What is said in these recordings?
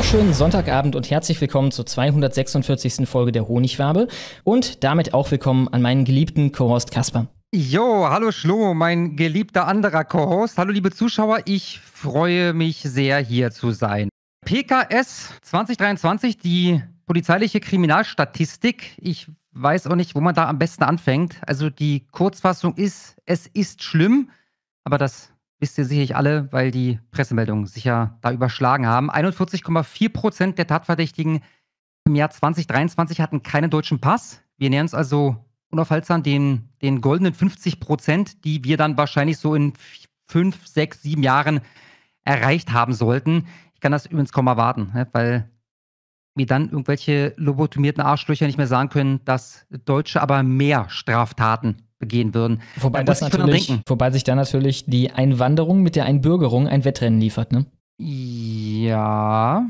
wunderschönen Sonntagabend und herzlich willkommen zur 246. Folge der Honigwabe und damit auch willkommen an meinen geliebten Co-Host Kasper. Jo, hallo Schlomo, mein geliebter anderer Co-Host. Hallo liebe Zuschauer, ich freue mich sehr hier zu sein. PKS 2023, die polizeiliche Kriminalstatistik. Ich weiß auch nicht, wo man da am besten anfängt. Also die Kurzfassung ist, es ist schlimm, aber das wisst ihr sicherlich alle, weil die Pressemeldungen sich ja da überschlagen haben. 41,4 Prozent der Tatverdächtigen im Jahr 2023 hatten keinen deutschen Pass. Wir nähern uns also unaufhaltsam den, den goldenen 50 Prozent, die wir dann wahrscheinlich so in fünf, sechs, sieben Jahren erreicht haben sollten. Ich kann das übrigens kaum erwarten, ne, weil mir dann irgendwelche lobotomierten Arschlöcher nicht mehr sagen können, dass Deutsche aber mehr Straftaten begehen würden. Wobei, das natürlich, wobei sich da natürlich die Einwanderung mit der Einbürgerung ein Wettrennen liefert, ne? Ja.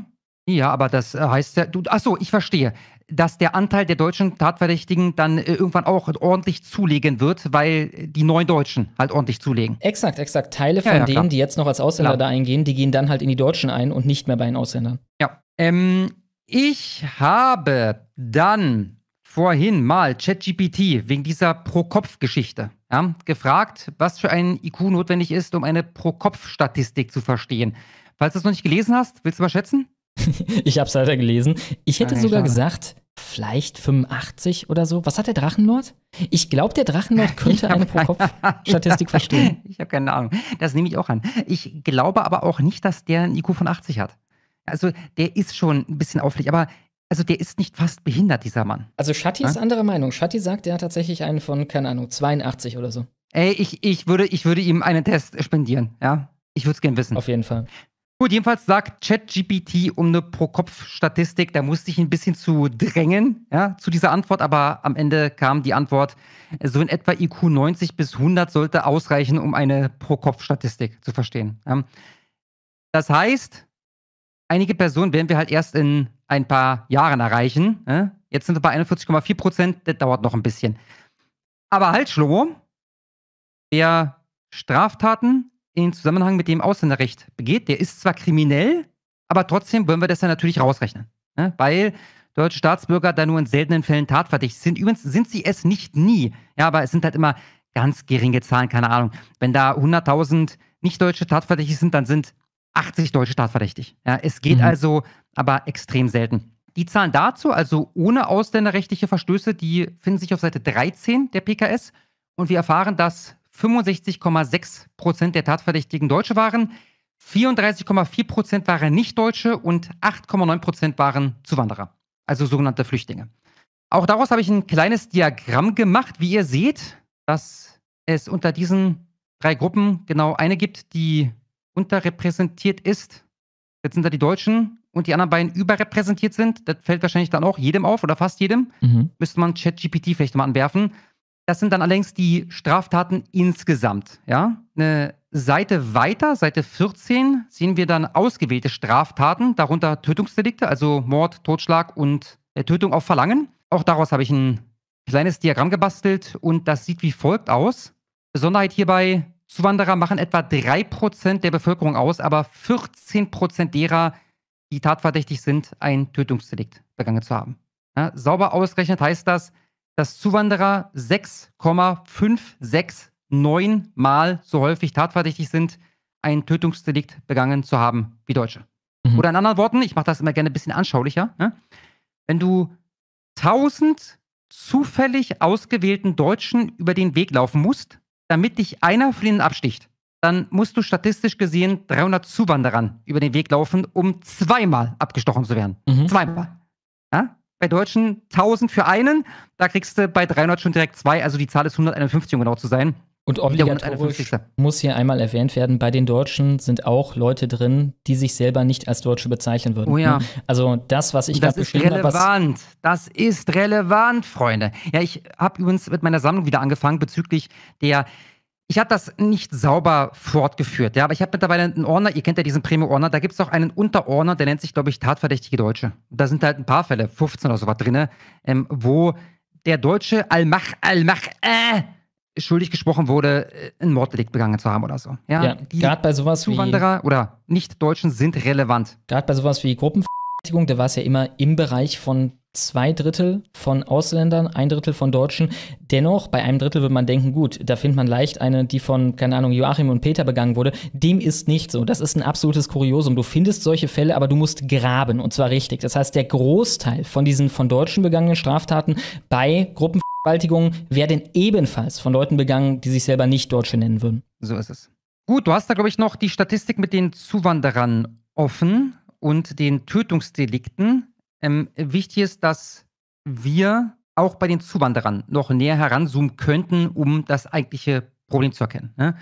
Ja, aber das äh, heißt ja, du, achso, ich verstehe, dass der Anteil der deutschen Tatverdächtigen dann äh, irgendwann auch ordentlich zulegen wird, weil die neuen Deutschen halt ordentlich zulegen. Exakt, exakt. Teile von ja, ja, denen, klar. die jetzt noch als Ausländer klar. da eingehen, die gehen dann halt in die Deutschen ein und nicht mehr bei den Ausländern. Ja. Ähm, ich habe dann vorhin mal ChatGPT wegen dieser Pro-Kopf-Geschichte ja, gefragt, was für ein IQ notwendig ist, um eine Pro-Kopf-Statistik zu verstehen. Falls du es noch nicht gelesen hast, willst du mal schätzen? ich habe es leider gelesen. Ich hätte ja, sogar schade. gesagt, vielleicht 85 oder so. Was hat der Drachenlord? Ich glaube, der Drachenlord könnte eine Pro-Kopf-Statistik verstehen. Ich habe keine Ahnung. Das nehme ich auch an. Ich glaube aber auch nicht, dass der ein IQ von 80 hat. Also der ist schon ein bisschen auffällig, aber also der ist nicht fast behindert, dieser Mann. Also Schatti ja? ist anderer Meinung. Schatti sagt, der hat tatsächlich einen von, keine Ahnung, 82 oder so. Ey, ich, ich, würde, ich würde ihm einen Test spendieren, ja. Ich würde es gerne wissen. Auf jeden Fall. Gut, jedenfalls sagt ChatGPT um eine Pro-Kopf-Statistik, da musste ich ein bisschen zu drängen, ja, zu dieser Antwort, aber am Ende kam die Antwort, so in etwa IQ 90 bis 100 sollte ausreichen, um eine Pro-Kopf-Statistik zu verstehen. Das heißt, einige Personen werden wir halt erst in ein paar Jahren erreichen. Ne? Jetzt sind wir bei 41,4 Prozent, das dauert noch ein bisschen. Aber halt, Schlomo, wer Straftaten in Zusammenhang mit dem Ausländerrecht begeht, der ist zwar kriminell, aber trotzdem wollen wir das ja natürlich rausrechnen. Ne? Weil deutsche Staatsbürger da nur in seltenen Fällen tatverdächtig sind. Übrigens sind sie es nicht nie. Ja, aber es sind halt immer ganz geringe Zahlen, keine Ahnung. Wenn da 100.000 nicht-deutsche tatverdächtig sind, dann sind 80 Deutsche tatverdächtig. Ja, es geht mhm. also aber extrem selten. Die Zahlen dazu, also ohne ausländerrechtliche Verstöße, die finden sich auf Seite 13 der PKS und wir erfahren, dass 65,6 Prozent der Tatverdächtigen Deutsche waren, 34,4 Prozent waren Nicht-Deutsche und 8,9 Prozent waren Zuwanderer, also sogenannte Flüchtlinge. Auch daraus habe ich ein kleines Diagramm gemacht, wie ihr seht, dass es unter diesen drei Gruppen genau eine gibt, die unterrepräsentiert ist. Jetzt sind da die Deutschen, und die anderen beiden überrepräsentiert sind, das fällt wahrscheinlich dann auch jedem auf oder fast jedem, mhm. müsste man ChatGPT vielleicht mal anwerfen. Das sind dann allerdings die Straftaten insgesamt. Ja? Eine Seite weiter, Seite 14, sehen wir dann ausgewählte Straftaten, darunter Tötungsdelikte, also Mord, Totschlag und äh, Tötung auf Verlangen. Auch daraus habe ich ein kleines Diagramm gebastelt und das sieht wie folgt aus. Besonderheit hierbei, Zuwanderer machen etwa 3% der Bevölkerung aus, aber 14% derer die tatverdächtig sind, ein Tötungsdelikt begangen zu haben. Ja, sauber ausgerechnet heißt das, dass Zuwanderer 6,569 Mal so häufig tatverdächtig sind, ein Tötungsdelikt begangen zu haben wie Deutsche. Mhm. Oder in anderen Worten, ich mache das immer gerne ein bisschen anschaulicher, ne? wenn du 1000 zufällig ausgewählten Deutschen über den Weg laufen musst, damit dich einer von ihnen absticht, dann musst du statistisch gesehen 300 Zuwanderern über den Weg laufen, um zweimal abgestochen zu werden. Mhm. Zweimal. Ja? Bei Deutschen 1000 für einen, da kriegst du bei 300 schon direkt zwei, also die Zahl ist 151, um genau zu sein. Und obligatorisch muss hier einmal erwähnt werden, bei den Deutschen sind auch Leute drin, die sich selber nicht als Deutsche bezeichnen würden. Oh ja. Hm. Also das, was ich gerade beschrieben habe. Das ist relevant. Hab, das ist relevant, Freunde. Ja, ich habe übrigens mit meiner Sammlung wieder angefangen bezüglich der ich habe das nicht sauber fortgeführt, ja, aber ich habe mittlerweile einen Ordner, ihr kennt ja diesen Premium-Ordner, da gibt es auch einen Unterordner, der nennt sich, glaube ich, Tatverdächtige Deutsche. Da sind halt ein paar Fälle, 15 oder so was drin, ähm, wo der Deutsche Almach, Almach, äh, schuldig gesprochen wurde, äh, einen Morddelikt begangen zu haben oder so. Ja, ja gerade bei sowas Zuwanderer wie, oder Nicht-Deutschen sind relevant. Gerade bei sowas wie Gruppenvergewaltigung, da war es ja immer im Bereich von zwei Drittel von Ausländern, ein Drittel von Deutschen. Dennoch, bei einem Drittel würde man denken, gut, da findet man leicht eine, die von, keine Ahnung, Joachim und Peter begangen wurde. Dem ist nicht so. Das ist ein absolutes Kuriosum. Du findest solche Fälle, aber du musst graben und zwar richtig. Das heißt, der Großteil von diesen von Deutschen begangenen Straftaten bei Gruppenvergewaltigungen werden ebenfalls von Leuten begangen, die sich selber nicht Deutsche nennen würden. So ist es. Gut, du hast da, glaube ich, noch die Statistik mit den Zuwanderern offen und den Tötungsdelikten. Ähm, wichtig ist, dass wir auch bei den Zuwanderern noch näher heranzoomen könnten, um das eigentliche Problem zu erkennen. Ne?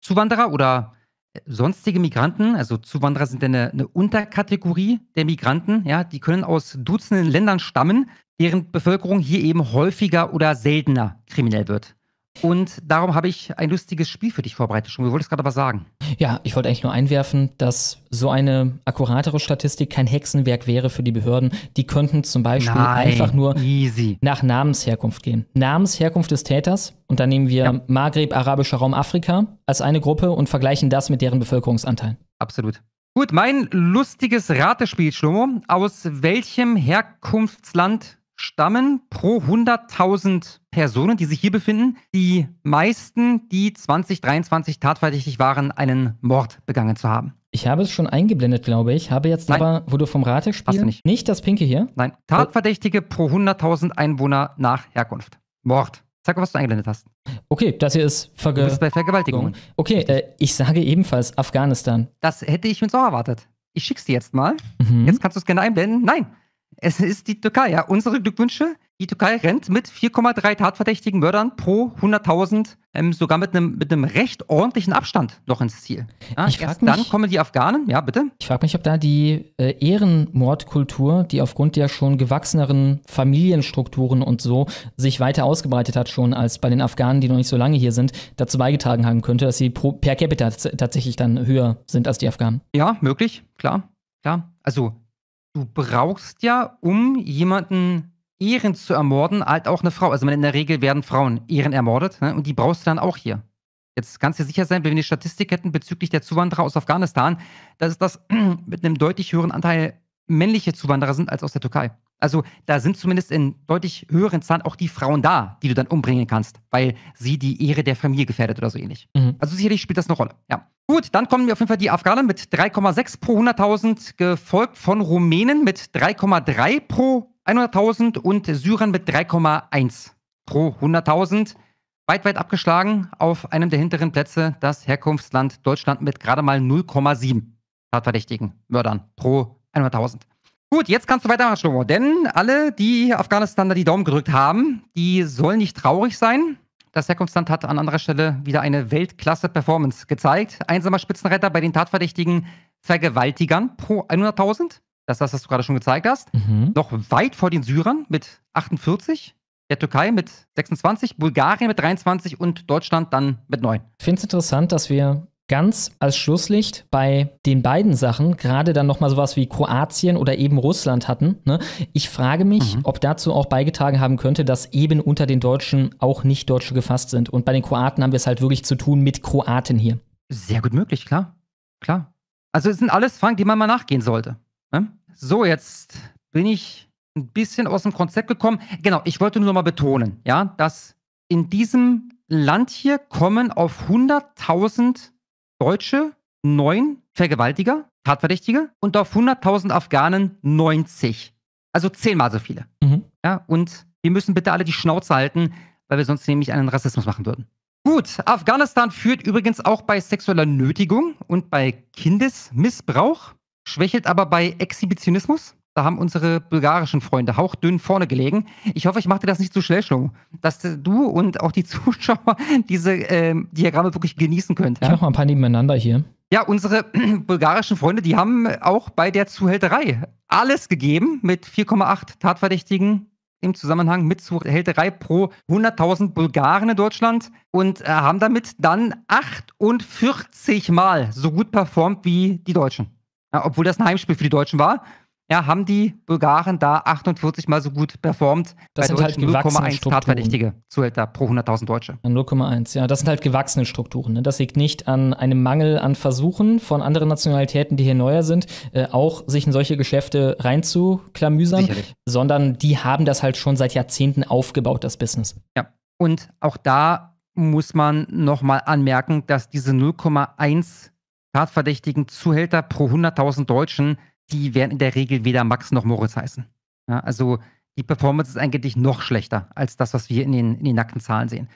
Zuwanderer oder äh, sonstige Migranten, also Zuwanderer sind eine, eine Unterkategorie der Migranten, ja, die können aus Dutzenden Ländern stammen, deren Bevölkerung hier eben häufiger oder seltener kriminell wird. Und darum habe ich ein lustiges Spiel für dich vorbereitet. Schon, du wolltest gerade was sagen. Ja, ich wollte eigentlich nur einwerfen, dass so eine akkuratere Statistik kein Hexenwerk wäre für die Behörden. Die könnten zum Beispiel Nein, einfach nur easy. nach Namensherkunft gehen. Namensherkunft des Täters und dann nehmen wir ja. Maghreb, arabischer Raum, Afrika als eine Gruppe und vergleichen das mit deren Bevölkerungsanteil. Absolut. Gut, mein lustiges Ratespiel, Schlomo. Aus welchem Herkunftsland stammen pro 100.000 Personen, die sich hier befinden, die meisten, die 2023 tatverdächtig waren, einen Mord begangen zu haben. Ich habe es schon eingeblendet, glaube ich. Habe jetzt Nein. aber, wo du vom Rate spielst, nicht. nicht das Pinke hier. Nein. Tatverdächtige pro 100.000 Einwohner nach Herkunft. Mord. Sag mal, was du eingeblendet hast. Okay, das hier ist Verge du bei Vergewaltigung. Okay, äh, ich sage ebenfalls Afghanistan. Das hätte ich uns auch erwartet. Ich schick's dir jetzt mal. Mhm. Jetzt kannst du es gerne einblenden. Nein, es ist die Türkei, ja. Unsere Glückwünsche. Die Türkei rennt mit 4,3 tatverdächtigen Mördern pro 100.000, ähm, sogar mit einem mit recht ordentlichen Abstand noch ins Ziel. Ja, ich erst mich, dann kommen die Afghanen, ja bitte. Ich frage mich, ob da die äh, Ehrenmordkultur, die aufgrund der schon gewachseneren Familienstrukturen und so sich weiter ausgebreitet hat, schon als bei den Afghanen, die noch nicht so lange hier sind, dazu beigetragen haben könnte, dass sie pro, per capita tatsächlich dann höher sind als die Afghanen. Ja, möglich, klar, klar. Also du brauchst ja, um jemanden Ehren zu ermorden, halt auch eine Frau. Also in der Regel werden Frauen Ehren ermordet ne? und die brauchst du dann auch hier. Jetzt kannst du sicher sein, wenn wir eine Statistik hätten bezüglich der Zuwanderer aus Afghanistan, dass das mit einem deutlich höheren Anteil männliche Zuwanderer sind als aus der Türkei. Also da sind zumindest in deutlich höheren Zahlen auch die Frauen da, die du dann umbringen kannst, weil sie die Ehre der Familie gefährdet oder so ähnlich. Mhm. Also sicherlich spielt das eine Rolle, ja. Gut, dann kommen wir auf jeden Fall die Afghanen mit 3,6 pro 100.000, gefolgt von Rumänen mit 3,3 pro 100.000 und Syrern mit 3,1 pro 100.000. Weit, weit abgeschlagen auf einem der hinteren Plätze das Herkunftsland Deutschland mit gerade mal 0,7 Tatverdächtigen Mördern pro 100.000. Gut, jetzt kannst du weitermachen, Schlomo. Denn alle, die Afghanistan da die Daumen gedrückt haben, die sollen nicht traurig sein. Das Herkunftsland hat an anderer Stelle wieder eine Weltklasse-Performance gezeigt. Einsamer Spitzenreiter bei den tatverdächtigen Vergewaltigern pro 100.000. Das ist das, was du gerade schon gezeigt hast. Mhm. Noch weit vor den Syrern mit 48, der Türkei mit 26, Bulgarien mit 23 und Deutschland dann mit 9. Ich finde es interessant, dass wir ganz als Schlusslicht bei den beiden Sachen, gerade dann nochmal sowas wie Kroatien oder eben Russland hatten. Ne? Ich frage mich, mhm. ob dazu auch beigetragen haben könnte, dass eben unter den Deutschen auch Nicht-Deutsche gefasst sind. Und bei den Kroaten haben wir es halt wirklich zu tun mit Kroaten hier. Sehr gut möglich, klar. Klar. Also es sind alles Fragen, die man mal nachgehen sollte. Ne? So, jetzt bin ich ein bisschen aus dem Konzept gekommen. Genau, ich wollte nur noch mal betonen, ja, dass in diesem Land hier kommen auf 100.000 Deutsche neun Vergewaltiger, Tatverdächtige und auf 100.000 Afghanen 90. Also zehnmal so viele. Mhm. Ja, und wir müssen bitte alle die Schnauze halten, weil wir sonst nämlich einen Rassismus machen würden. Gut, Afghanistan führt übrigens auch bei sexueller Nötigung und bei Kindesmissbrauch, schwächelt aber bei Exhibitionismus da haben unsere bulgarischen Freunde hauchdünn vorne gelegen. Ich hoffe, ich mache dir das nicht zu schnell, Schlomo, dass du und auch die Zuschauer diese ähm, Diagramme wirklich genießen könnt. Ja? Ich mache mal ein paar nebeneinander hier. Ja, unsere bulgarischen Freunde, die haben auch bei der Zuhälterei alles gegeben mit 4,8 Tatverdächtigen im Zusammenhang mit Zuhälterei pro 100.000 Bulgaren in Deutschland und äh, haben damit dann 48 Mal so gut performt wie die Deutschen. Ja, obwohl das ein Heimspiel für die Deutschen war ja, haben die Bulgaren da 48 mal so gut performt. Das sind halt gewachsene 0,1 Tatverdächtige Zuhälter pro 100.000 Deutsche. 0,1, ja. Das sind halt gewachsene Strukturen. Ne? Das liegt nicht an einem Mangel an Versuchen von anderen Nationalitäten, die hier neuer sind, äh, auch sich in solche Geschäfte reinzuklamüsern, sondern die haben das halt schon seit Jahrzehnten aufgebaut, das Business. Ja, und auch da muss man nochmal anmerken, dass diese 0,1 Tatverdächtigen Zuhälter pro 100.000 Deutschen die werden in der Regel weder Max noch Moritz heißen. Ja, also die Performance ist eigentlich noch schlechter als das, was wir in den, in den nackten Zahlen sehen.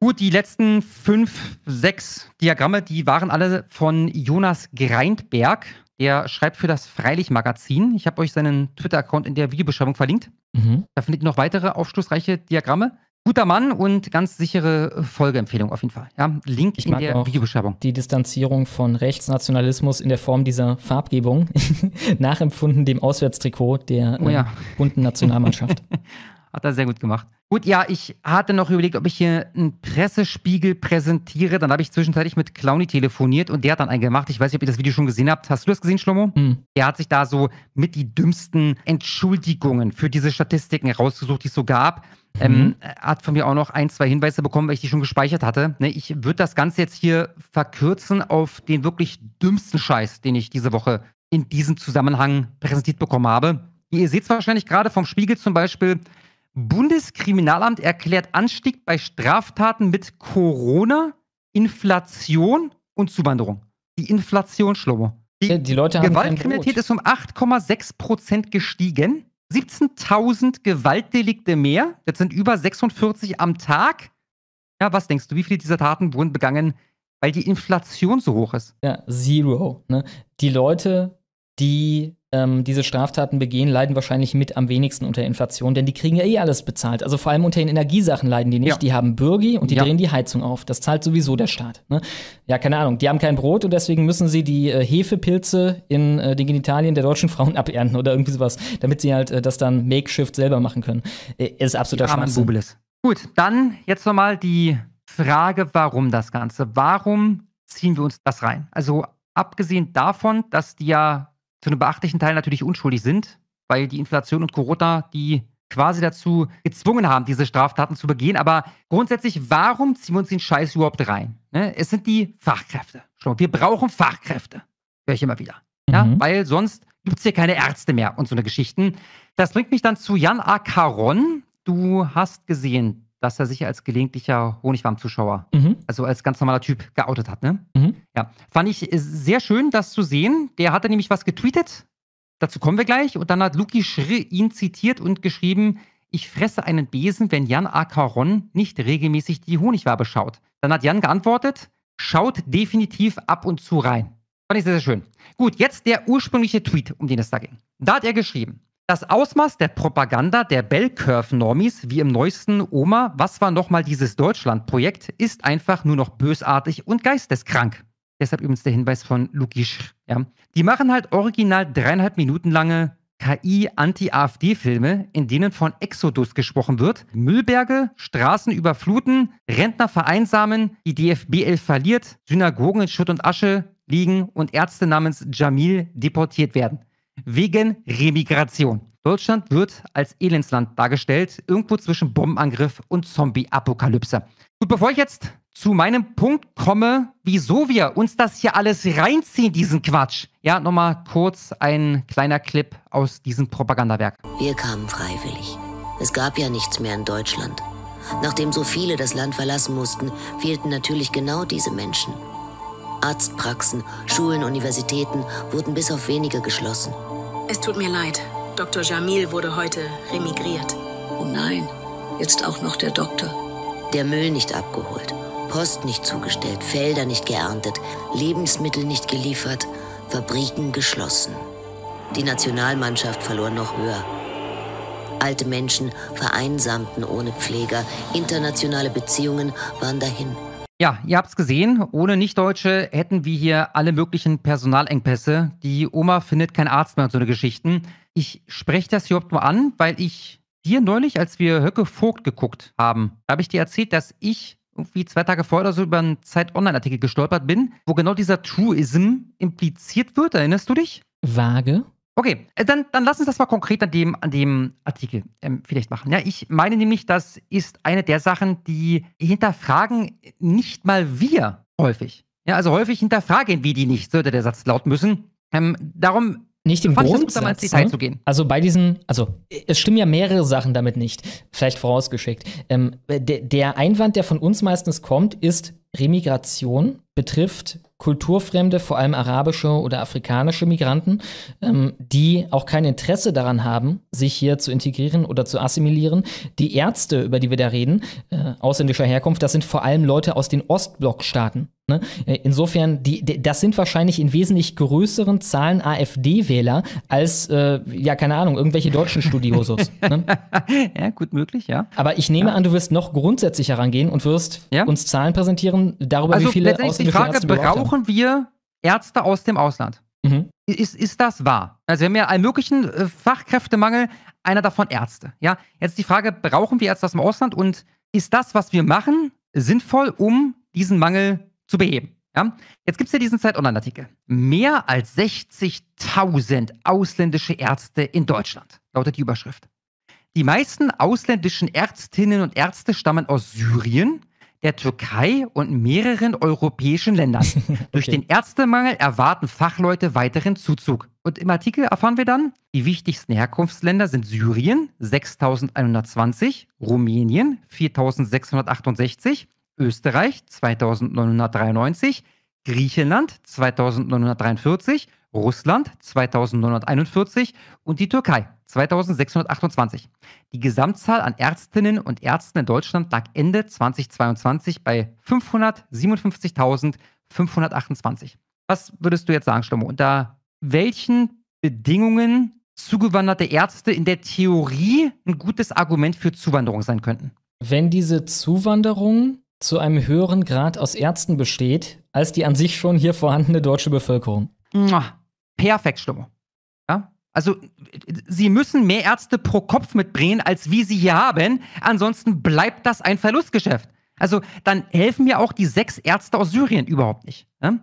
Gut, die letzten fünf, sechs Diagramme, die waren alle von Jonas Greindberg. Der schreibt für das Freilich-Magazin. Ich habe euch seinen Twitter-Account in der Videobeschreibung verlinkt. Mhm. Da findet ihr noch weitere aufschlussreiche Diagramme. Guter Mann und ganz sichere äh, Folgeempfehlung auf jeden Fall. Ja, Link ich in der Videobeschreibung. Die Distanzierung von Rechtsnationalismus in der Form dieser Farbgebung, nachempfunden dem Auswärtstrikot der oh ähm, ja. äh, bunten Nationalmannschaft. Hat er sehr gut gemacht. Gut, ja, ich hatte noch überlegt, ob ich hier einen Pressespiegel präsentiere. Dann habe ich zwischenzeitlich mit Clowny telefoniert und der hat dann einen gemacht. Ich weiß nicht, ob ihr das Video schon gesehen habt. Hast du das gesehen, Schlomo? Mhm. Er hat sich da so mit die dümmsten Entschuldigungen für diese Statistiken herausgesucht, die es so gab. Ähm, mhm. hat von mir auch noch ein, zwei Hinweise bekommen, weil ich die schon gespeichert hatte. Ne, ich würde das Ganze jetzt hier verkürzen auf den wirklich dümmsten Scheiß, den ich diese Woche in diesem Zusammenhang präsentiert bekommen habe. Ihr seht es wahrscheinlich gerade vom Spiegel zum Beispiel. Bundeskriminalamt erklärt Anstieg bei Straftaten mit Corona, Inflation und Zuwanderung. Die Inflation, Schlomo. Die, ja, die Leute haben Gewaltkriminalität ist um 8,6 Prozent gestiegen. 17.000 Gewaltdelikte mehr. Das sind über 46 am Tag. Ja, was denkst du, wie viele dieser Taten wurden begangen, weil die Inflation so hoch ist? Ja, zero. Ne? Die Leute, die ähm, diese Straftaten begehen, leiden wahrscheinlich mit am wenigsten unter Inflation, denn die kriegen ja eh alles bezahlt. Also vor allem unter den Energiesachen leiden die nicht. Ja. Die haben Bürgi und die ja. drehen die Heizung auf. Das zahlt sowieso der Staat. Ne? Ja, keine Ahnung. Die haben kein Brot und deswegen müssen sie die äh, Hefepilze in äh, den Genitalien der deutschen Frauen abernten oder irgendwie sowas, damit sie halt äh, das dann Makeshift selber machen können. Äh, ist absoluter Schwachsinn. Gut, dann jetzt nochmal die Frage, warum das Ganze? Warum ziehen wir uns das rein? Also abgesehen davon, dass die ja zu einem beachtlichen Teil natürlich unschuldig sind, weil die Inflation und Corona die quasi dazu gezwungen haben, diese Straftaten zu begehen. Aber grundsätzlich, warum ziehen wir uns den Scheiß überhaupt rein? Ne? Es sind die Fachkräfte. Wir brauchen Fachkräfte, höre ich immer wieder. Ja? Mhm. Weil sonst gibt es hier keine Ärzte mehr und so eine Geschichten. Das bringt mich dann zu Jan A. Caron. Du hast gesehen, dass er sich als gelegentlicher Honigwarm-Zuschauer, mhm. also als ganz normaler Typ, geoutet hat. Ne? Mhm. Ja, fand ich äh, sehr schön, das zu sehen. Der hatte nämlich was getweetet. Dazu kommen wir gleich. Und dann hat Luki Schri ihn zitiert und geschrieben, ich fresse einen Besen, wenn Jan Akaron nicht regelmäßig die Honigwabe schaut. Dann hat Jan geantwortet, schaut definitiv ab und zu rein. Fand ich sehr, sehr schön. Gut, jetzt der ursprüngliche Tweet, um den es da ging. Da hat er geschrieben, das Ausmaß der Propaganda der Bell-Curve-Normis, wie im neuesten Oma, was war nochmal dieses Deutschland-Projekt, ist einfach nur noch bösartig und geisteskrank. Deshalb übrigens der Hinweis von Lukisch. Ja. Die machen halt original dreieinhalb Minuten lange KI-Anti-AfD-Filme, in denen von Exodus gesprochen wird, Müllberge, Straßen überfluten, Rentner vereinsamen, die DFBL verliert, Synagogen in Schutt und Asche liegen und Ärzte namens Jamil deportiert werden wegen Remigration. Deutschland wird als Elendsland dargestellt, irgendwo zwischen Bombenangriff und Zombie-Apokalypse. Gut, bevor ich jetzt zu meinem Punkt komme, wieso wir uns das hier alles reinziehen, diesen Quatsch. Ja, nochmal kurz ein kleiner Clip aus diesem Propagandawerk. Wir kamen freiwillig. Es gab ja nichts mehr in Deutschland. Nachdem so viele das Land verlassen mussten, fehlten natürlich genau diese Menschen. Arztpraxen, Schulen, Universitäten wurden bis auf wenige geschlossen. Es tut mir leid. Dr. Jamil wurde heute remigriert. Oh nein, jetzt auch noch der Doktor. Der Müll nicht abgeholt, Post nicht zugestellt, Felder nicht geerntet, Lebensmittel nicht geliefert, Fabriken geschlossen. Die Nationalmannschaft verlor noch höher. Alte Menschen vereinsamten ohne Pfleger, internationale Beziehungen waren dahin. Ja, ihr habt es gesehen, ohne Nichtdeutsche hätten wir hier alle möglichen Personalengpässe. Die Oma findet keinen Arzt mehr und so eine Geschichten. Ich spreche das hier überhaupt nur an, weil ich dir neulich, als wir Höcke Vogt geguckt haben, da habe ich dir erzählt, dass ich irgendwie zwei Tage vorher oder so über einen Zeit-Online-Artikel gestolpert bin, wo genau dieser Truism impliziert wird. Erinnerst du dich? Vage. Okay, äh, dann, dann lass uns das mal konkret an dem, an dem Artikel ähm, vielleicht machen. Ja, ich meine nämlich, das ist eine der Sachen, die hinterfragen nicht mal wir häufig. Ja, also häufig hinterfragen wir die nicht, sollte der Satz laut müssen. Ähm, darum nicht im Fand Grundsatz. Gut, ne? zu gehen. Also bei diesen, also es stimmen ja mehrere Sachen damit nicht, vielleicht vorausgeschickt. Ähm, der Einwand, der von uns meistens kommt, ist Remigration betrifft kulturfremde, vor allem arabische oder afrikanische Migranten, ähm, die auch kein Interesse daran haben, sich hier zu integrieren oder zu assimilieren. Die Ärzte, über die wir da reden, äh, ausländischer Herkunft, das sind vor allem Leute aus den Ostblockstaaten. Ne? Äh, insofern, die, die, das sind wahrscheinlich in wesentlich größeren Zahlen AfD-Wähler als, äh, ja, keine Ahnung, irgendwelche deutschen Studiosos. ne? Ja, gut möglich, ja. Aber ich nehme ja. an, du wirst noch grundsätzlich herangehen und wirst ja. uns Zahlen präsentieren darüber, also, wie viele ausländische die Frage, brauchen wir Ärzte aus dem Ausland? Mhm. Ist, ist das wahr? Also wir haben ja einen möglichen äh, Fachkräftemangel, einer davon Ärzte. Ja, jetzt die Frage, brauchen wir Ärzte aus dem Ausland und ist das, was wir machen, sinnvoll, um diesen Mangel zu beheben? Ja? Jetzt gibt es ja diesen Zeit-Online-Artikel. Mehr als 60.000 ausländische Ärzte in Deutschland, lautet die Überschrift. Die meisten ausländischen Ärztinnen und Ärzte stammen aus Syrien, der Türkei und mehreren europäischen Ländern. okay. Durch den Ärztemangel erwarten Fachleute weiteren Zuzug. Und im Artikel erfahren wir dann, die wichtigsten Herkunftsländer sind Syrien 6120, Rumänien 4668, Österreich 2993, Griechenland 2943 Russland 2941 und die Türkei 2628. Die Gesamtzahl an Ärztinnen und Ärzten in Deutschland lag Ende 2022 bei 557.528. Was würdest du jetzt sagen, Schlomo? Unter welchen Bedingungen zugewanderte Ärzte in der Theorie ein gutes Argument für Zuwanderung sein könnten? Wenn diese Zuwanderung zu einem höheren Grad aus Ärzten besteht, als die an sich schon hier vorhandene deutsche Bevölkerung perfekt Stimmung. Ja? Also, sie müssen mehr Ärzte pro Kopf mitbringen, als wie sie hier haben. Ansonsten bleibt das ein Verlustgeschäft. Also, dann helfen mir auch die sechs Ärzte aus Syrien überhaupt nicht. Ja?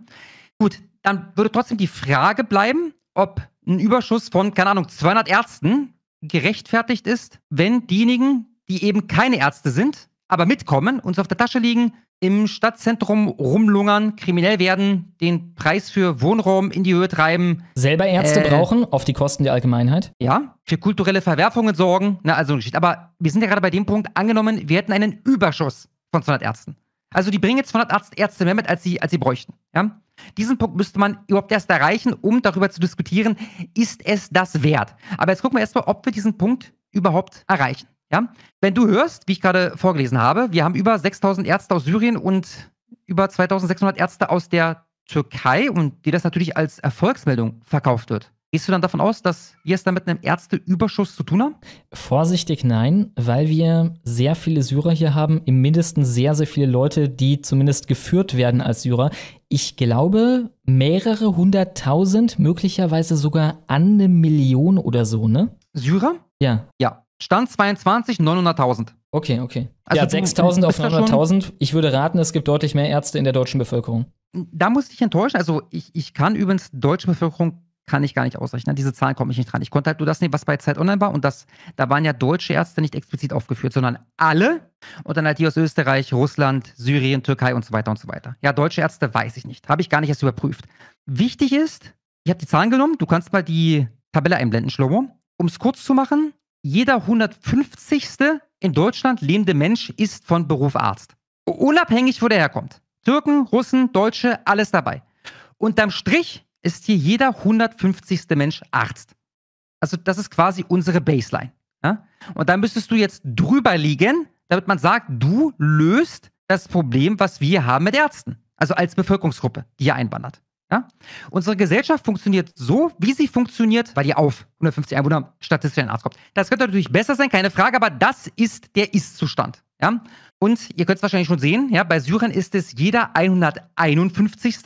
Gut, dann würde trotzdem die Frage bleiben, ob ein Überschuss von, keine Ahnung, 200 Ärzten gerechtfertigt ist, wenn diejenigen, die eben keine Ärzte sind, aber mitkommen, uns auf der Tasche liegen, im Stadtzentrum rumlungern, kriminell werden, den Preis für Wohnraum in die Höhe treiben. Selber Ärzte äh, brauchen, auf die Kosten der Allgemeinheit. Ja, für kulturelle Verwerfungen sorgen, na, ne, also Geschichte. Aber wir sind ja gerade bei dem Punkt angenommen, wir hätten einen Überschuss von 200 Ärzten. Also die bringen jetzt 200 Ärzte mehr mit, als sie, als sie bräuchten. Ja? Diesen Punkt müsste man überhaupt erst erreichen, um darüber zu diskutieren, ist es das wert? Aber jetzt gucken wir erstmal, ob wir diesen Punkt überhaupt erreichen. Ja? Wenn du hörst, wie ich gerade vorgelesen habe, wir haben über 6000 Ärzte aus Syrien und über 2600 Ärzte aus der Türkei und dir das natürlich als Erfolgsmeldung verkauft wird. Gehst du dann davon aus, dass wir es dann mit einem Ärzteüberschuss zu tun haben? Vorsichtig nein, weil wir sehr viele Syrer hier haben, im Mindesten sehr, sehr viele Leute, die zumindest geführt werden als Syrer. Ich glaube, mehrere hunderttausend, möglicherweise sogar eine Million oder so, ne? Syrer? Ja. Ja, Stand 22 900.000. Okay, okay. Also ja, 6.000 auf 900.000. Ich würde raten, es gibt deutlich mehr Ärzte in der deutschen Bevölkerung. Da muss ich enttäuschen. Also ich, ich kann übrigens deutsche Bevölkerung kann ich gar nicht ausrechnen. Diese Zahlen kommen mich nicht dran. Ich konnte halt nur das nehmen, was bei Zeit Online war. Und das, da waren ja deutsche Ärzte nicht explizit aufgeführt, sondern alle. Und dann halt die aus Österreich, Russland, Syrien, Türkei und so weiter und so weiter. Ja, deutsche Ärzte weiß ich nicht. Habe ich gar nicht erst überprüft. Wichtig ist, ich habe die Zahlen genommen. Du kannst mal die Tabelle einblenden, Schlomo. Um es kurz zu machen, jeder 150. in Deutschland lebende Mensch ist von Beruf Arzt. Unabhängig, wo der herkommt. Türken, Russen, Deutsche, alles dabei. Unterm Strich ist hier jeder 150. Mensch Arzt. Also das ist quasi unsere Baseline. Ja? Und da müsstest du jetzt drüber liegen, damit man sagt, du löst das Problem, was wir haben mit Ärzten. Also als Bevölkerungsgruppe, die hier einwandert. Ja? Unsere Gesellschaft funktioniert so, wie sie funktioniert, weil ihr auf 150 Einwohner statistisch ein Arzt kommt. Das könnte natürlich besser sein, keine Frage, aber das ist der Ist-Zustand. Ja? Und ihr könnt es wahrscheinlich schon sehen, ja, bei Syrien ist es jeder 151.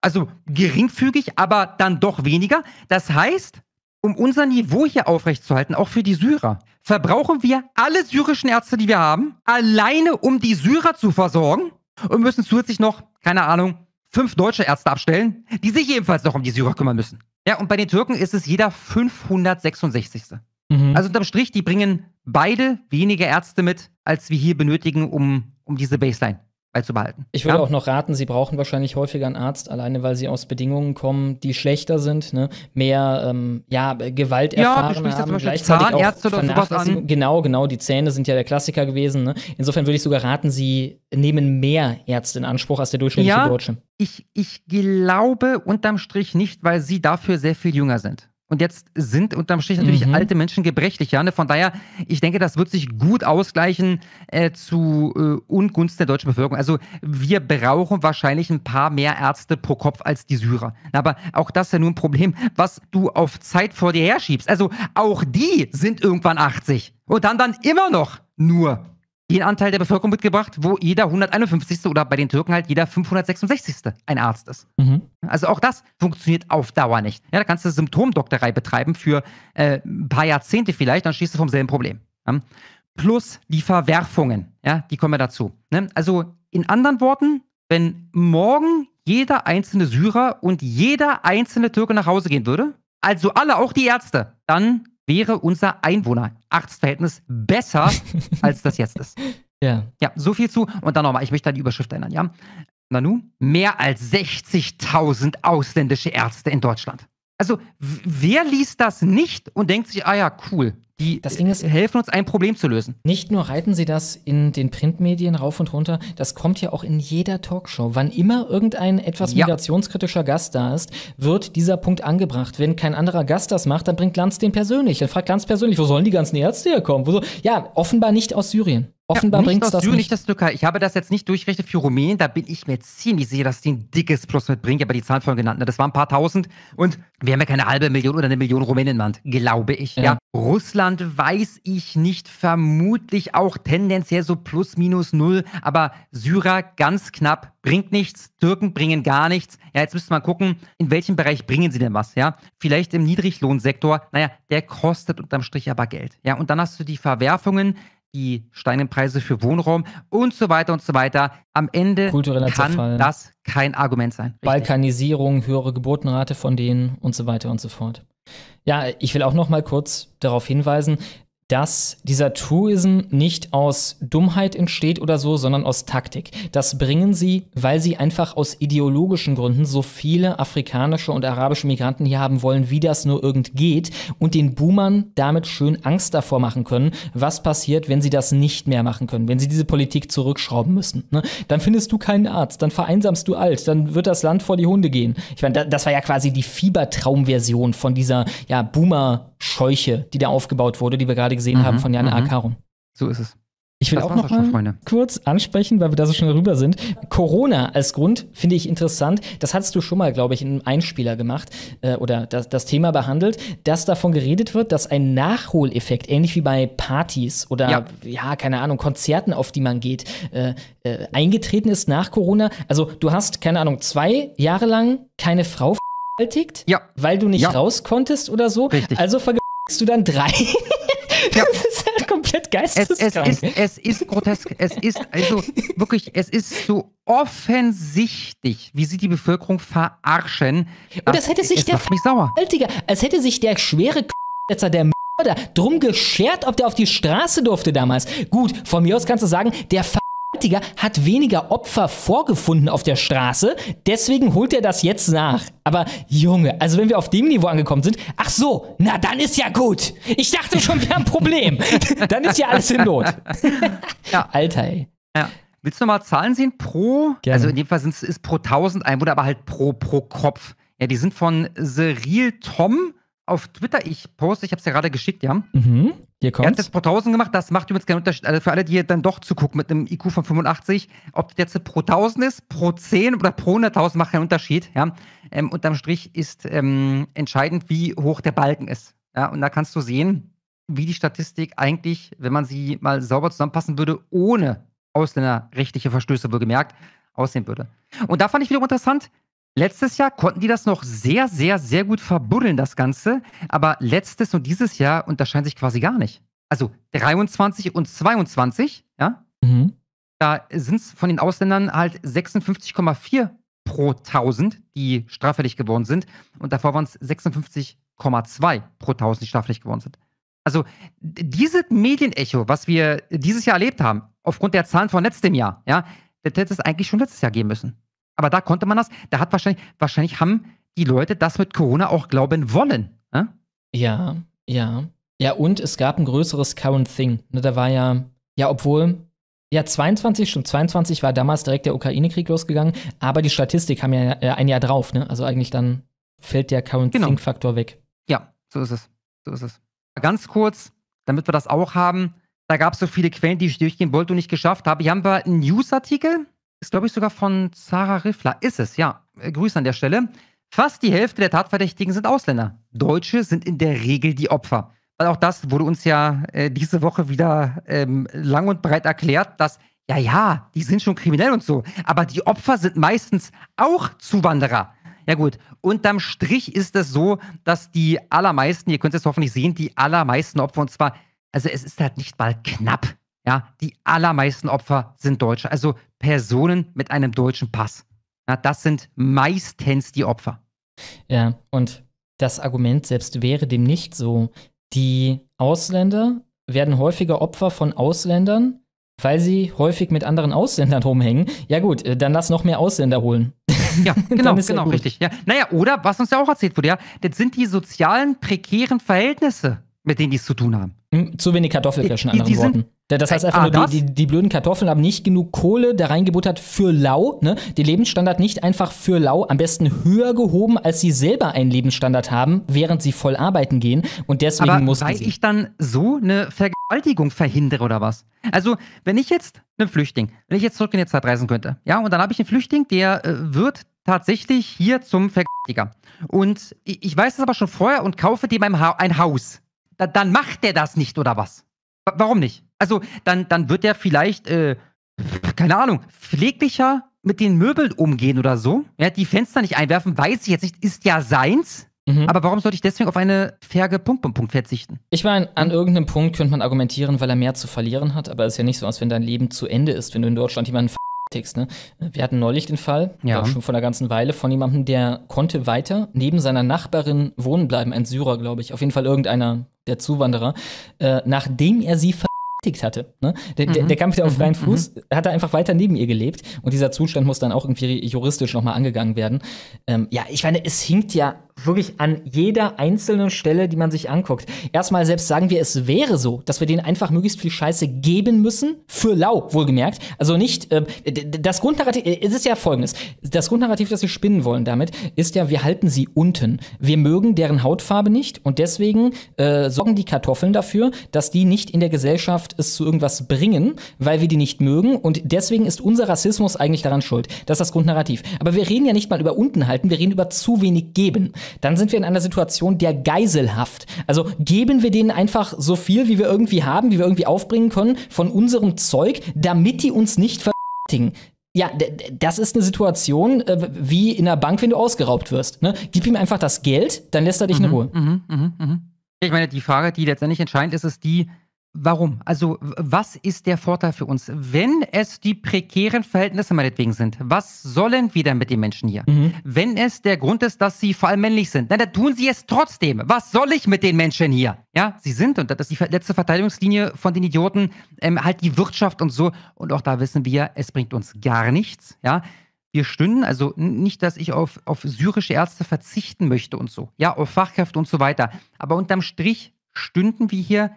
Also geringfügig, aber dann doch weniger. Das heißt, um unser Niveau hier aufrechtzuerhalten, auch für die Syrer, verbrauchen wir alle syrischen Ärzte, die wir haben, alleine um die Syrer zu versorgen und müssen zusätzlich noch, keine Ahnung, fünf deutsche Ärzte abstellen, die sich ebenfalls noch um die Syrer kümmern müssen. Ja, und bei den Türken ist es jeder 566. Mhm. Also unterm Strich, die bringen beide weniger Ärzte mit, als wir hier benötigen, um, um diese Baseline beizubehalten. Ich würde ja? auch noch raten, sie brauchen wahrscheinlich häufiger einen Arzt, alleine weil sie aus Bedingungen kommen, die schlechter sind, ne? mehr ähm, ja, Gewalt erfahren ja, haben. Zum gleichzeitig Zahnärzte auch oder sowas an. Genau, genau, die Zähne sind ja der Klassiker gewesen. Ne? Insofern würde ich sogar raten, sie nehmen mehr Ärzte in Anspruch als der durchschnittliche ja, Deutsche ich, ich glaube unterm Strich nicht, weil sie dafür sehr viel jünger sind. Und jetzt sind unterm Strich natürlich mhm. alte Menschen gebrechlicher. Ne? Von daher, ich denke, das wird sich gut ausgleichen äh, zu äh, Ungunsten der deutschen Bevölkerung. Also wir brauchen wahrscheinlich ein paar mehr Ärzte pro Kopf als die Syrer. Aber auch das ist ja nur ein Problem, was du auf Zeit vor dir herschiebst. Also auch die sind irgendwann 80 und dann dann immer noch nur den Anteil der Bevölkerung mitgebracht, wo jeder 151. oder bei den Türken halt jeder 566. ein Arzt ist. Mhm. Also auch das funktioniert auf Dauer nicht. Ja, da kannst du Symptomdokterei betreiben für äh, ein paar Jahrzehnte vielleicht, dann stehst du vom selben Problem. Ja? Plus die Verwerfungen, ja, die kommen ja dazu. Ne? Also in anderen Worten, wenn morgen jeder einzelne Syrer und jeder einzelne Türke nach Hause gehen würde, also alle, auch die Ärzte, dann wäre unser Einwohner-Arztverhältnis besser, als das jetzt ist. Ja. Ja, so viel zu. Und dann nochmal, ich möchte da die Überschrift ändern, ja? Nanu, mehr als 60.000 ausländische Ärzte in Deutschland. Also, wer liest das nicht und denkt sich, ah ja, cool, die das Ding ist, äh, helfen uns, ein Problem zu lösen? Nicht nur reiten sie das in den Printmedien rauf und runter, das kommt ja auch in jeder Talkshow. Wann immer irgendein etwas ja. migrationskritischer Gast da ist, wird dieser Punkt angebracht. Wenn kein anderer Gast das macht, dann bringt Lanz den persönlich. Dann fragt Lanz persönlich, wo sollen die ganzen Ärzte herkommen? So? Ja, offenbar nicht aus Syrien. Offenbar ja, bringt es das nicht. das Türkei. Ich habe das jetzt nicht durchgerechnet für Rumänien. Da bin ich mir ziemlich sicher, dass die ein dickes Plus mitbringen. Aber die Zahlen vorhin genannt. Ne? Das waren ein paar tausend. Und wir haben ja keine halbe Million oder eine Million Rumänien im Land, glaube ich. Ja. ja. Russland weiß ich nicht. Vermutlich auch tendenziell so plus minus null. Aber Syrer ganz knapp bringt nichts. Türken bringen gar nichts. Ja, jetzt müsste man gucken, in welchem Bereich bringen sie denn was. Ja, vielleicht im Niedriglohnsektor. Naja, der kostet unterm Strich aber Geld. Ja, und dann hast du die Verwerfungen die steigenden Preise für Wohnraum und so weiter und so weiter. Am Ende kann Zerfall. das kein Argument sein. Richtig. Balkanisierung, höhere Geburtenrate von denen und so weiter und so fort. Ja, ich will auch noch mal kurz darauf hinweisen, dass dieser Truism nicht aus Dummheit entsteht oder so, sondern aus Taktik. Das bringen sie, weil sie einfach aus ideologischen Gründen so viele afrikanische und arabische Migranten hier haben wollen, wie das nur irgend geht und den Boomern damit schön Angst davor machen können, was passiert, wenn sie das nicht mehr machen können, wenn sie diese Politik zurückschrauben müssen. Ne? Dann findest du keinen Arzt, dann vereinsamst du alt, dann wird das Land vor die Hunde gehen. Ich meine, das war ja quasi die Fiebertraumversion von dieser ja, Boomer-Scheuche, die da aufgebaut wurde, die wir gerade gerade gesehen mhm, haben von Jan mhm. So ist es. Ich will das auch noch mal schon, kurz ansprechen, weil wir da so schnell rüber sind. Corona als Grund finde ich interessant. Das hattest du schon mal, glaube ich, in einem Einspieler gemacht äh, oder das, das, Thema behandelt, dass davon geredet wird, dass ein Nachholeffekt, ähnlich wie bei Partys oder, ja, ja keine Ahnung, Konzerten, auf die man geht, äh, äh, eingetreten ist nach Corona. Also, du hast, keine Ahnung, zwei Jahre lang keine Frau vergewaltigt, ja. weil du nicht ja. raus konntest oder so. Richtig. Also vergewaltigst du dann drei. Ja. Das ist halt komplett geisteskrank. Es, es, ist, es ist grotesk. Es ist also wirklich, es ist so offensichtlich, wie sie die Bevölkerung verarschen. Und das hätte sich der macht mich sauer. Altiger, als hätte sich der schwere K der Mörder drum geschert, ob der auf die Straße durfte damals. Gut, von mir aus kannst du sagen, der F Altiger hat weniger Opfer vorgefunden auf der Straße, deswegen holt er das jetzt nach. Aber Junge, also wenn wir auf dem Niveau angekommen sind, ach so, na dann ist ja gut. Ich dachte schon, wir haben ein Problem. dann ist ja alles in Not. ja. Alter, ey. Ja. Willst du nochmal Zahlen sehen? Pro, Gerne. also in dem Fall sind's, es pro 1000 Einwohner, aber halt pro, pro Kopf. Ja, die sind von Seril Tom auf Twitter ich poste, ich habe es ja gerade geschickt, ja. Mhm. Hier kommt's. Er hat jetzt pro 1000 gemacht, das macht übrigens keinen Unterschied. Also für alle, die dann doch zugucken mit einem IQ von 85, ob das jetzt pro 1000 ist, pro 10 oder pro 100.000 macht keinen Unterschied, ja. Ähm, unterm Strich ist ähm, entscheidend, wie hoch der Balken ist. Ja, und da kannst du sehen, wie die Statistik eigentlich, wenn man sie mal sauber zusammenpassen würde, ohne ausländerrechtliche Verstöße wohlgemerkt, aussehen würde. Und da fand ich wiederum interessant, Letztes Jahr konnten die das noch sehr, sehr, sehr gut verbuddeln, das Ganze. Aber letztes und dieses Jahr unterscheiden sich quasi gar nicht. Also 23 und 22, ja, mhm. da sind es von den Ausländern halt 56,4 pro 1000, die straffällig geworden sind. Und davor waren es 56,2 pro 1000, die straffällig geworden sind. Also dieses Medienecho, was wir dieses Jahr erlebt haben, aufgrund der Zahlen von letztem Jahr, ja, das hätte es eigentlich schon letztes Jahr geben müssen. Aber da konnte man das, da hat wahrscheinlich, wahrscheinlich haben die Leute das mit Corona auch glauben wollen. Ne? Ja, ja. Ja, und es gab ein größeres Current Thing. Ne, da war ja, ja, obwohl, ja, 22, schon 22 war damals direkt der Ukraine-Krieg losgegangen, aber die Statistik haben ja äh, ein Jahr drauf, ne? Also eigentlich dann fällt der Current genau. Think-Faktor weg. Ja, so ist es. So ist es. Ganz kurz, damit wir das auch haben, da gab es so viele Quellen, die ich durchgehen wollte und nicht geschafft habe. Hier haben wir einen News-Artikel ist, glaube ich, sogar von Sarah Riffler. Ist es, ja. Äh, Grüße an der Stelle. Fast die Hälfte der Tatverdächtigen sind Ausländer. Deutsche sind in der Regel die Opfer. Weil auch das wurde uns ja äh, diese Woche wieder ähm, lang und breit erklärt, dass, ja, ja, die sind schon kriminell und so. Aber die Opfer sind meistens auch Zuwanderer. Ja gut, unterm Strich ist es so, dass die allermeisten, ihr könnt es hoffentlich sehen, die allermeisten Opfer, und zwar, also es ist halt nicht mal knapp, ja, die allermeisten Opfer sind Deutsche. Also Personen mit einem deutschen Pass. Ja, das sind meistens die Opfer. Ja, und das Argument selbst wäre dem nicht so. Die Ausländer werden häufiger Opfer von Ausländern, weil sie häufig mit anderen Ausländern rumhängen. Ja gut, äh, dann lass noch mehr Ausländer holen. Ja, genau, genau, ja richtig. Ja. Naja, oder was uns ja auch erzählt wurde, ja, das sind die sozialen prekären Verhältnisse, mit denen die es zu tun haben. Hm, zu wenig Kartoffelfischen, die, die, die anderen Worten. Sind, das heißt einfach ah, nur, die, die, die, blöden Kartoffeln haben nicht genug Kohle da reingebuttert für lau, ne? Den Lebensstandard nicht einfach für lau, am besten höher gehoben, als sie selber einen Lebensstandard haben, während sie voll arbeiten gehen. Und deswegen muss mussten weil ich dann so eine Vergewaltigung verhindere oder was? Also, wenn ich jetzt einen Flüchtling, wenn ich jetzt zurück in die Zeit reisen könnte, ja, und dann habe ich einen Flüchtling, der äh, wird tatsächlich hier zum Vergewaltiger. Und ich, ich weiß das aber schon vorher und kaufe dem ein, ha ein Haus. Da, dann macht der das nicht oder was? W warum nicht? Also dann, dann wird er vielleicht, äh, keine Ahnung, pfleglicher mit den Möbeln umgehen oder so. Ja, die Fenster nicht einwerfen, weiß ich jetzt nicht, ist ja seins. Mhm. Aber warum sollte ich deswegen auf eine Ferge Punkt, Punkt, Punkt verzichten? Ich meine, an irgendeinem Punkt könnte man argumentieren, weil er mehr zu verlieren hat, aber es ist ja nicht so, als wenn dein Leben zu Ende ist, wenn du in Deutschland jemanden vertickst. Ne? Wir hatten neulich den Fall, ja. schon vor einer ganzen Weile, von jemandem, der konnte weiter neben seiner Nachbarin wohnen bleiben, ein Syrer, glaube ich, auf jeden Fall irgendeiner der Zuwanderer, äh, nachdem er sie ver gekickt hatte. Ne? Der, mhm. der, der, mhm. kämpfte auf mhm. freien Fuß, mhm. hat er einfach weiter neben ihr gelebt. Und dieser Zustand muss dann auch irgendwie juristisch nochmal angegangen werden. Ähm, ja, ich meine, es hinkt ja wirklich an jeder einzelnen Stelle, die man sich anguckt. Erstmal selbst sagen wir, es wäre so, dass wir denen einfach möglichst viel Scheiße geben müssen, für lau, wohlgemerkt. Also nicht, äh, das Grundnarrativ, äh, es ist ja folgendes. Das Grundnarrativ, das wir spinnen wollen damit, ist ja, wir halten sie unten. Wir mögen deren Hautfarbe nicht und deswegen äh, sorgen die Kartoffeln dafür, dass die nicht in der Gesellschaft es zu irgendwas bringen, weil wir die nicht mögen und deswegen ist unser Rassismus eigentlich daran schuld. Das ist das Grundnarrativ. Aber wir reden ja nicht mal über unten halten, wir reden über zu wenig geben dann sind wir in einer Situation der Geiselhaft. Also geben wir denen einfach so viel, wie wir irgendwie haben, wie wir irgendwie aufbringen können von unserem Zeug, damit die uns nicht verdigen. Ja, das ist eine Situation äh, wie in der Bank, wenn du ausgeraubt wirst. Ne? Gib ihm einfach das Geld, dann lässt er dich mhm, in Ruhe. Mhm, mh, mh. Ich meine, die Frage, die letztendlich entscheidend ist, ist die, Warum? Also, was ist der Vorteil für uns? Wenn es die prekären Verhältnisse meinetwegen sind, was sollen wir denn mit den Menschen hier? Mhm. Wenn es der Grund ist, dass sie vor allem männlich sind, dann, dann tun sie es trotzdem. Was soll ich mit den Menschen hier? Ja, sie sind, und das ist die letzte Verteidigungslinie von den Idioten, ähm, halt die Wirtschaft und so. Und auch da wissen wir, es bringt uns gar nichts. Ja, wir stünden, also nicht, dass ich auf, auf syrische Ärzte verzichten möchte und so. Ja, auf Fachkräfte und so weiter. Aber unterm Strich stünden wir hier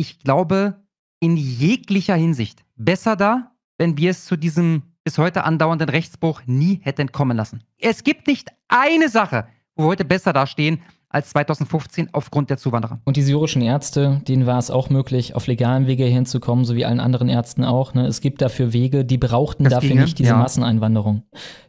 ich glaube, in jeglicher Hinsicht besser da, wenn wir es zu diesem bis heute andauernden Rechtsbruch nie hätten kommen lassen. Es gibt nicht eine Sache, wo wir heute besser dastehen als 2015 aufgrund der Zuwanderer. Und die syrischen Ärzte, denen war es auch möglich, auf legalen Wege hinzukommen, so wie allen anderen Ärzten auch. Ne? Es gibt dafür Wege, die brauchten das dafür ginge, nicht diese ja. Masseneinwanderung.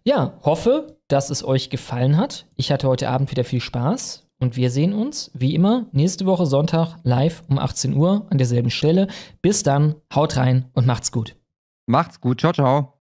Ja, hoffe, dass es euch gefallen hat. Ich hatte heute Abend wieder viel Spaß. Und wir sehen uns, wie immer, nächste Woche Sonntag live um 18 Uhr an derselben Stelle. Bis dann, haut rein und macht's gut. Macht's gut, ciao, ciao.